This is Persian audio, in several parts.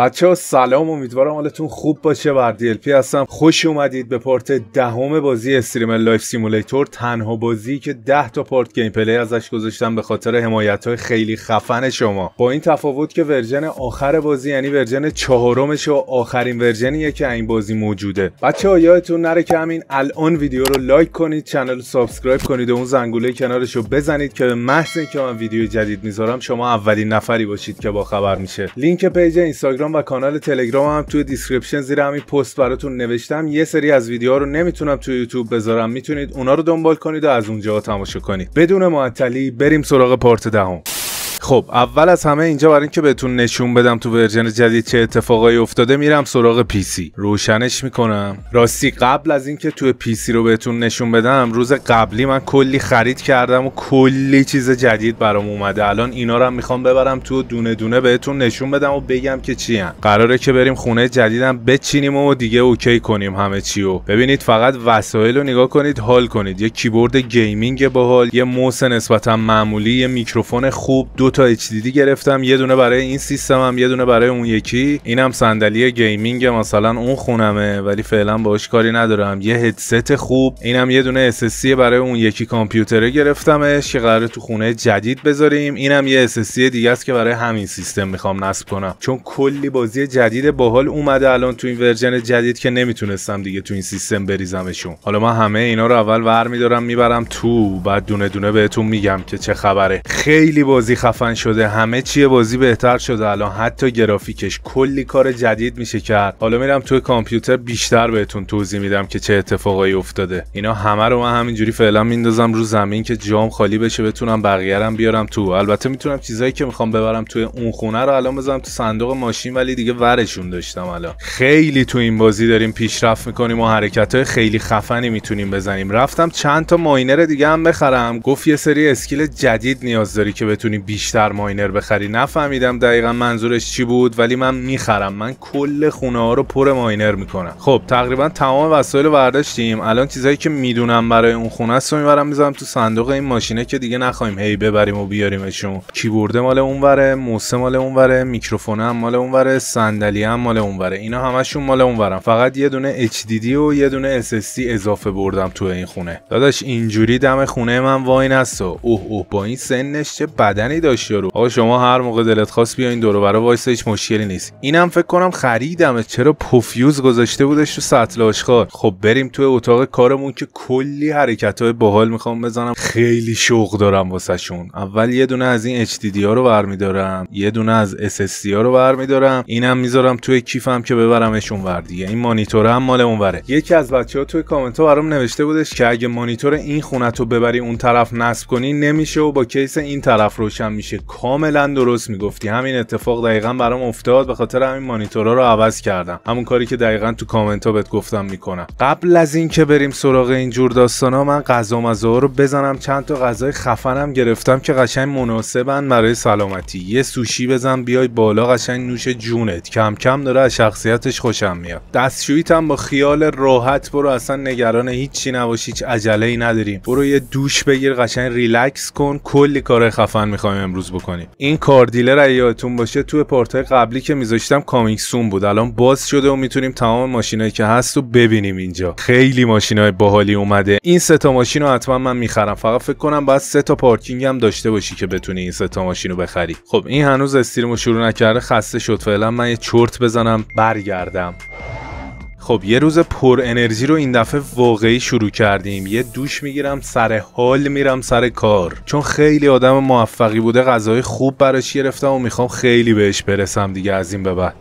بچه ها سلام امیدوارم حالتون خوب باشه بر پی هستم خوش اومدید به پارت دهم بازی استریم لایف سیمولیتور تنها بازی که 10 تا پارت گیم پلی ازش گذاشتم به خاطر حمایت های خیلی خفن شما با این تفاوت که ورژن آخر بازی یعنی ورژن چهارمش و آخرین ورژنیه که این بازی موجوده بچه ها یادتون نره که همین الان ویدیو رو لایک کنید کانال سابسکرایب کنید و اون زنگوله کنارش رو بزنید که به محض اینکه من ویدیو جدید میذارم شما اولین نفری باشید که با خبر میشه لینک پیج اینستاگرام اینستاگرام و کانال تلگرام هم توی دیسکریپشن زیر همین پست براتون نوشتم یه سری از ویدیوها رو نمیتونم توی یوتیوب بذارم میتونید اونا رو دنبال کنید و از اونجا تماشا کنید بدون معطلی بریم سراغ پارت دهم خب اول از همه اینجا برای اینکه بهتون نشون بدم تو ورژن جدید چه اتفاقایی افتاده میرم سراغ پیسی روشنش میکنم راستی قبل از اینکه تو پیسی رو بهتون نشون بدم روز قبلی من کلی خرید کردم و کلی چیز جدید برام اومده الان اینا رو هم میخوام ببرم تو دونه دونه بهتون نشون بدم و بگم که چی هم. قراره که بریم خونه جدیدم بچینیم و دیگه اوکی کنیم همه چی و ببینید فقط وسایل رو نگاه کنید حال کنید یه کیبورد گیمینگ باحال یه موس نسبتا معمولی یه میکروفون خوب تا گرفتم یه دونه برای این سیستمم یه دونه برای اون یکی اینم صندلی گیمینگ مثلا اون خونمه ولی فعلا باش کاری ندارم یه هدست خوب اینم یه دونه سی برای اون یکی کامپیوتره گرفتمش که قراره تو خونه جدید بذاریم اینم یه اس دیگه است که برای همین سیستم میخوام نصب کنم چون کلی بازی جدید باحال اومده الان تو این ورژن جدید که نمیتونستم دیگه تو این سیستم بریزمشون حالا من همه اینا رو اول برمیدارم میبرم تو بعد دونه دونه بهتون میگم که چه خبره خیلی بازی خفن شده همه چیه بازی بهتر شده الان حتی گرافیکش کلی کار جدید میشه کرد حالا میرم توی کامپیوتر بیشتر بهتون توضیح میدم که چه اتفاقایی افتاده اینا همه رو من همینجوری فعلا میندازم رو زمین که جام خالی بشه بتونم بقیه‌رم بیارم تو البته میتونم چیزایی که میخوام ببرم توی اون خونه رو الان بذارم تو صندوق ماشین ولی دیگه ورشون داشتم الان خیلی تو این بازی داریم پیشرفت میکنیم و حرکت خیلی خفنی میتونیم بزنیم رفتم چند تا ماینر دیگه هم بخرم گفت یه سری اسکیل جدید نیاز داری که بتونی بیشتر بیشتر ماینر بخری نفهمیدم دقیقا منظورش چی بود ولی من میخرم من کل خونه ها رو پر ماینر میکنم خب تقریبا تمام وسایل رو برداشتیم الان چیزایی که میدونم برای اون خونه است رو میبرم میذارم تو صندوق این ماشینه که دیگه نخوایم هی ببریم و بیاریمشون کیبورد مال اونوره موسه مال اونوره میکروفون هم مال اونوره صندلی هم مال اونوره اینا همشون مال اونورم فقط یه دونه HDD و یه دونه SSD اضافه بردم تو این خونه داداش اینجوری دم خونه من واین هست اوه اوه با این سنش چه بدنی داشت شما هر موقع دلت خواست بیا این دور و وایس هیچ مشکلی نیست اینم فکر کنم خریدم چرا پوفیوز گذاشته بودش تو سطل آشغال خب بریم تو اتاق کارمون که کلی حرکت های باحال میخوام بزنم خیلی شوق دارم واسه شون اول یه دونه از این دی ها رو برمیدارم یه دونه از اس ها رو برمیدارم اینم میذارم توی کیفم که ببرمش ور دیگه این مانیتور هم مال اونوره یکی از بچه ها توی کامنت ها برام نوشته بودش که اگه مانیتور این خونه تو ببری اون طرف نصب کنی نمیشه و با کیس این طرف روشن میشه میشه کاملا درست میگفتی همین اتفاق دقیقا برام افتاد به خاطر همین مانیتورا رو عوض کردم همون کاری که دقیقا تو کامنت ها بهت گفتم میکنم قبل از اینکه بریم سراغ این جور داستانا من غذا مزه رو بزنم چند تا غذای خفنم گرفتم که قشنگ مناسبن برای سلامتی یه سوشی بزن بیای بالا قشنگ نوش جونت کم کم داره از شخصیتش خوشم میاد دستشویی هم با خیال راحت برو اصلا نگران هیچی نباش هیچ عجله ای نداریم برو یه دوش بگیر قشنگ ریلکس کن کلی کار خفن میخوایم امروز بکنیم این کار دیلر یادتون باشه توی پارتای قبلی که میذاشتم کامینگ سون بود الان باز شده و میتونیم تمام ماشینایی که هست رو ببینیم اینجا خیلی ماشینای باحالی اومده این سه تا ماشین رو حتما من میخرم فقط فکر کنم باید سه تا پارکینگ هم داشته باشی که بتونی این سه تا ماشین رو بخری خب این هنوز رو شروع نکرده خسته شد فعلا من یه چرت بزنم برگردم خب یه روز پر انرژی رو این دفعه واقعی شروع کردیم یه دوش میگیرم سر حال میرم سر کار چون خیلی آدم موفقی بوده غذای خوب براش گرفتم و میخوام خیلی بهش برسم دیگه از این به بعد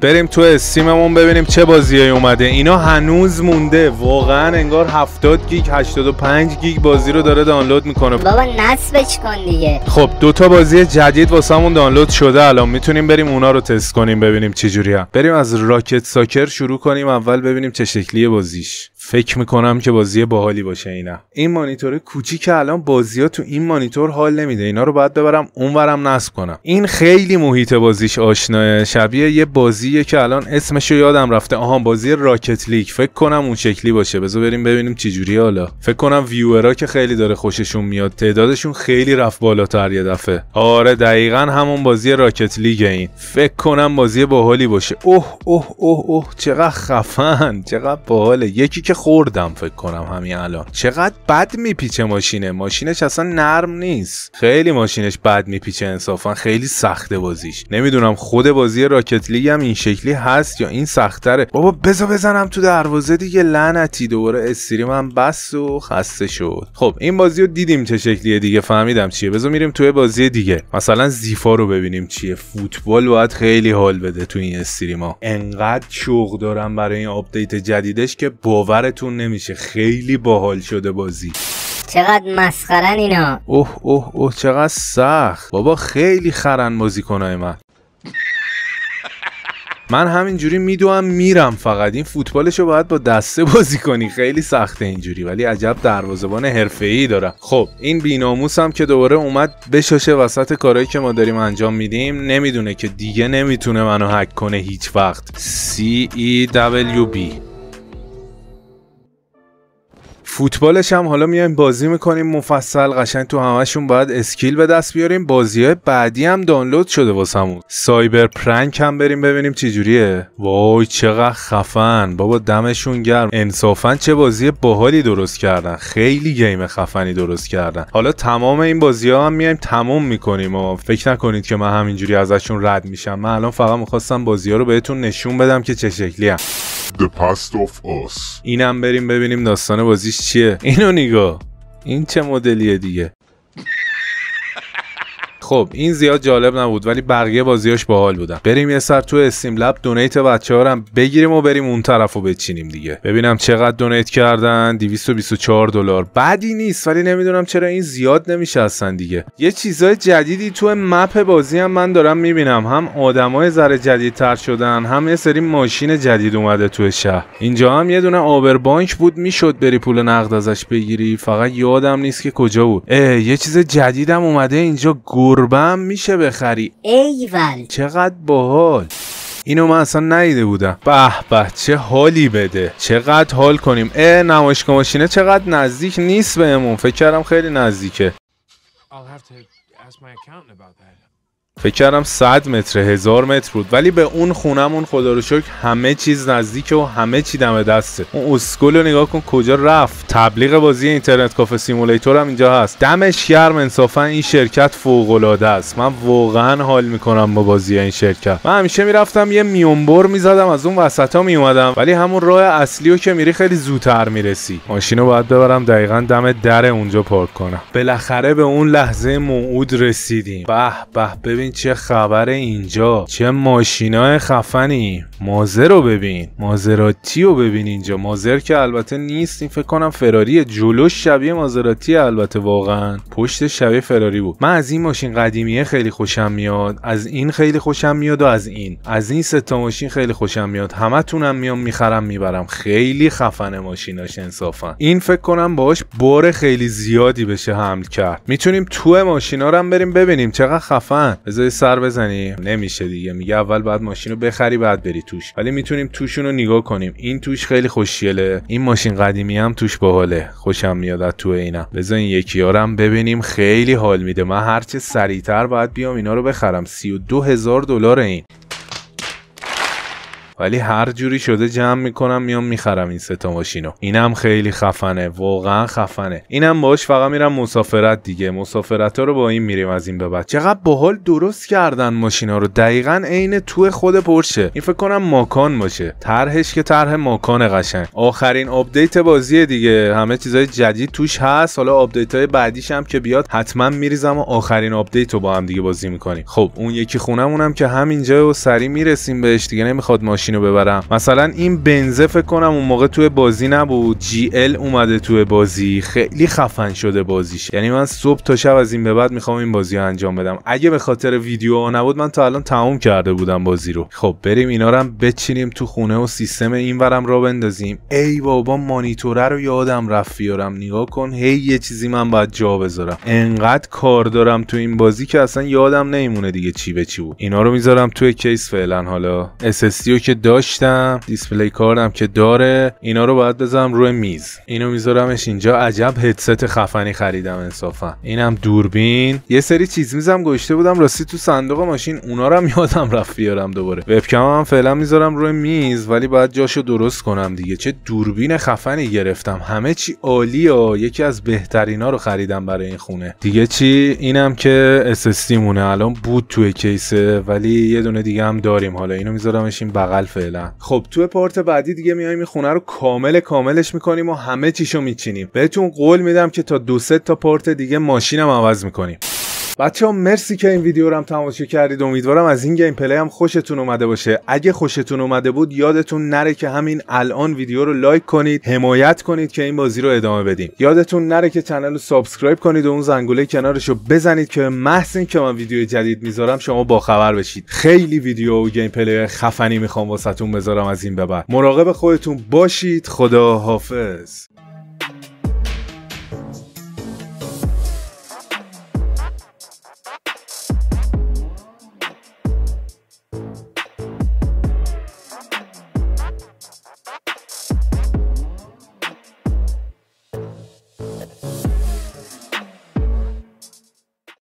بریم تو استیممون ببینیم چه بازیایی اومده اینا هنوز مونده واقعا انگار 70 گیگ 85 گیگ بازی رو داره دانلود میکنه بابا نصبش کن دیگه خب دوتا بازی جدید واسمون دانلود شده الان میتونیم بریم اونا رو تست کنیم ببینیم چه جوریه بریم از راکت ساکر شروع کنیم اول ببینیم چه شکلی بازیش فکر میکنم که بازی باحالی باشه اینا این مانیتور کوچیک الان بازی ها تو این مانیتور حال نمیده اینا رو باید ببرم اونورم نصب کنم این خیلی محیط بازیش آشناه شبیه یه بازیه که الان اسمشو یادم رفته آها بازی راکت لیگ فکر کنم اون شکلی باشه بذار بریم ببینیم چه جوری حالا فکر کنم ویورا که خیلی داره خوششون میاد تعدادشون خیلی رفت بالاتر یه دفعه آره دقیقا همون بازی راکت لیگ این فکر کنم بازی باحالی باشه اوه اوه اوه اوه چقدر خفن چقدر باحاله یکی که خوردم فکر کنم همین الان چقدر بد میپیچه ماشینه ماشینش اصلا نرم نیست خیلی ماشینش بد میپیچه انصافا خیلی سخته بازیش نمیدونم خود بازی راکت راکت لیگ هم این شکلی هست یا این سختره بابا بزا بزنم تو دروازه دیگه لعنتی دوباره استریم هم بس و خسته شد خب این بازی رو دیدیم چه شکلیه دیگه فهمیدم چیه بزا میریم توی بازی دیگه مثلا زیفا رو ببینیم چیه فوتبال باید خیلی حال بده تو این استریما انقدر شوق دارم برای این آپدیت جدیدش که باورتون نمیشه خیلی باحال شده بازی چقدر مسخرن اینا اوه اوه اوه چقدر سخت بابا خیلی خرن کنای من من همینجوری میدوم میرم فقط این فوتبالشو باید با دسته بازی کنی خیلی سخته اینجوری ولی عجب حرفه ای داره خب این بیناموس هم که دوباره اومد بشاشه وسط کارهایی که ما داریم انجام میدیم نمیدونه که دیگه نمیتونه منو هک کنه هیچ وقت C e فوتبالش هم حالا میایم بازی میکنیم مفصل قشنگ تو همشون باید اسکیل به دست بیاریم بازی های بعدی هم دانلود شده واسمون سایبر پرنک هم بریم ببینیم چی جوریه وای چقدر خفن بابا دمشون گرم انصافا چه بازی باحالی درست کردن خیلی گیم خفنی درست کردن حالا تمام این بازی ها هم میایم تموم میکنیم و فکر نکنید که من همینجوری ازشون رد میشم من الان فقط میخواستم بازی ها رو بهتون نشون بدم که چه شکلی هم. The Past of Us اینم بریم ببینیم داستان بازیش چیه اینو نگاه این چه مدلیه دیگه خب این زیاد جالب نبود ولی بقیه بازیاش باحال بودن بریم یه سر تو استیم لب دونیت ها هم بگیریم و بریم اون طرف رو بچینیم دیگه ببینم چقدر دونیت کردن 224 دلار بعدی نیست ولی نمیدونم چرا این زیاد نمیشه دیگه یه چیزای جدیدی تو مپ بازی هم من دارم میبینم هم آدمای ذره جدیدتر شدن هم یه سری ماشین جدید اومده تو شهر اینجا هم یه دونه آبر بانک بود میشد بری پول نقد ازش بگیری فقط یادم نیست که کجا بود یه چیز جدیدم اومده اینجا گور گربه میشه بخری ایول چقدر باحال اینو من اصلا ندیده بودم به به چه حالی بده چقدر حال کنیم اه نمایشگاه ماشینه چقدر نزدیک نیست بهمون فکر کردم خیلی نزدیکه فکر کردم 100 متر هزار متر بود ولی به اون خونمون خدا رو شکر همه چیز نزدیک و همه چی دم دسته اون اسکول رو نگاه کن کجا رفت تبلیغ بازی اینترنت کافه سیمولیتور هم اینجا هست دمش گرم انصافا این شرکت فوق العاده است من واقعا حال میکنم با بازی این شرکت من همیشه میرفتم یه میونبر میزدم از اون وسط ها میومدم ولی همون راه اصلی رو که میری خیلی زودتر میرسی ماشین باید ببرم دقیقا دم در اونجا پارک کنم بالاخره به اون لحظه موعود رسیدیم به به چه خبر اینجا چه ماشینای خفنی مازر رو ببین مازراتی رو ببین اینجا مازر که البته نیست این فکر کنم فراری جلوش شبیه مازراتی البته واقعا پشت شبیه فراری بود من از این ماشین قدیمیه خیلی خوشم میاد از این خیلی خوشم میاد و از این از این تا ماشین خیلی خوشم میاد همتونم میام میخرم میبرم خیلی خفن ماشیناش انصافا این فکر کنم باهاش بار خیلی زیادی بشه حمل کرد میتونیم تو ماشینا رو هم بریم ببینیم چقدر خفن چیزای سر بزنی نمیشه دیگه میگه اول باید ماشین رو بخری بعد بری توش ولی میتونیم توشون رو نگاه کنیم این توش خیلی خوشیله این ماشین قدیمی هم توش باحاله خوشم میاد از تو اینا بزن این یکی یارم ببینیم خیلی حال میده من هرچه سریعتر باید بیام اینا رو بخرم هزار دلار این ولی هر جوری شده جمع میکنم میام میخرم این ستا ماشینو اینم خیلی خفنه واقعا خفنه اینم باش فقط میرم مسافرت دیگه مسافرت ها رو با این میریم از این به بعد چقدر باحال درست کردن ماشینا رو دقیقا عین تو خود پرشه این فکر کنم ماکان باشه طرحش که طرح ماکان قشنگ آخرین آپدیت بازی دیگه همه چیزای جدید توش هست حالا آپدیت های بعدیش که بیاد حتما میریزم و آخرین آپدیت رو با هم دیگه بازی میکنیم خب اون یکی خونمونم که همینجا و سری میرسیم بهش دیگه نمیخواد ماشینو ببرم مثلا این بنزه فکر کنم اون موقع توی بازی نبود جی ال اومده توی بازی خیلی خفن شده بازیش یعنی من صبح تا شب از این به بعد میخوام این بازی رو انجام بدم اگه به خاطر ویدیو نبود من تا الان تموم کرده بودم بازی رو خب بریم اینا رو هم بچینیم تو خونه و سیستم اینورم را بندازیم ای بابا مانیتوره رو یادم رفت بیارم نگاه کن هی یه چیزی من باید جا بذارم انقدر کار دارم تو این بازی که اصلا یادم نمیمونه دیگه چی به چی بود اینا رو میذارم توی کیس فعلا حالا SSD که داشتم دیسپلی کاردم که داره اینا رو باید بذارم روی میز اینو میذارمش اینجا عجب هدست خفنی خریدم انصافا اینم دوربین یه سری چیز میزم گوشته بودم راستی تو صندوق ماشین اونا رو هم یادم رفت بیارم دوباره وبکم هم فعلا میذارم روی میز ولی باید جاشو درست کنم دیگه چه دوربین خفنی گرفتم همه چی عالیه یکی از بهترینا رو خریدم برای این خونه دیگه چی اینم که اس مونه الان بود توی کیسه ولی یه دونه دیگه هم داریم حالا اینو میذارمش این بغل فعلا خب تو پارت بعدی دیگه میایم این خونه رو کامل کاملش میکنیم و همه چیشو میچینیم بهتون قول میدم که تا دو تا پارت دیگه ماشینم عوض میکنیم بچه ها مرسی که این ویدیو رو هم تماشا کردید امیدوارم از این گیم پلی هم خوشتون اومده باشه اگه خوشتون اومده بود یادتون نره که همین الان ویدیو رو لایک کنید حمایت کنید که این بازی رو ادامه بدیم یادتون نره که کانال رو سابسکرایب کنید و اون زنگوله کنارش رو بزنید که محض که من ویدیو جدید میذارم شما باخبر بشید خیلی ویدیو و گیم پلی خفنی میخوام واسهتون بذارم از این به بعد مراقب خودتون باشید خدا حافظ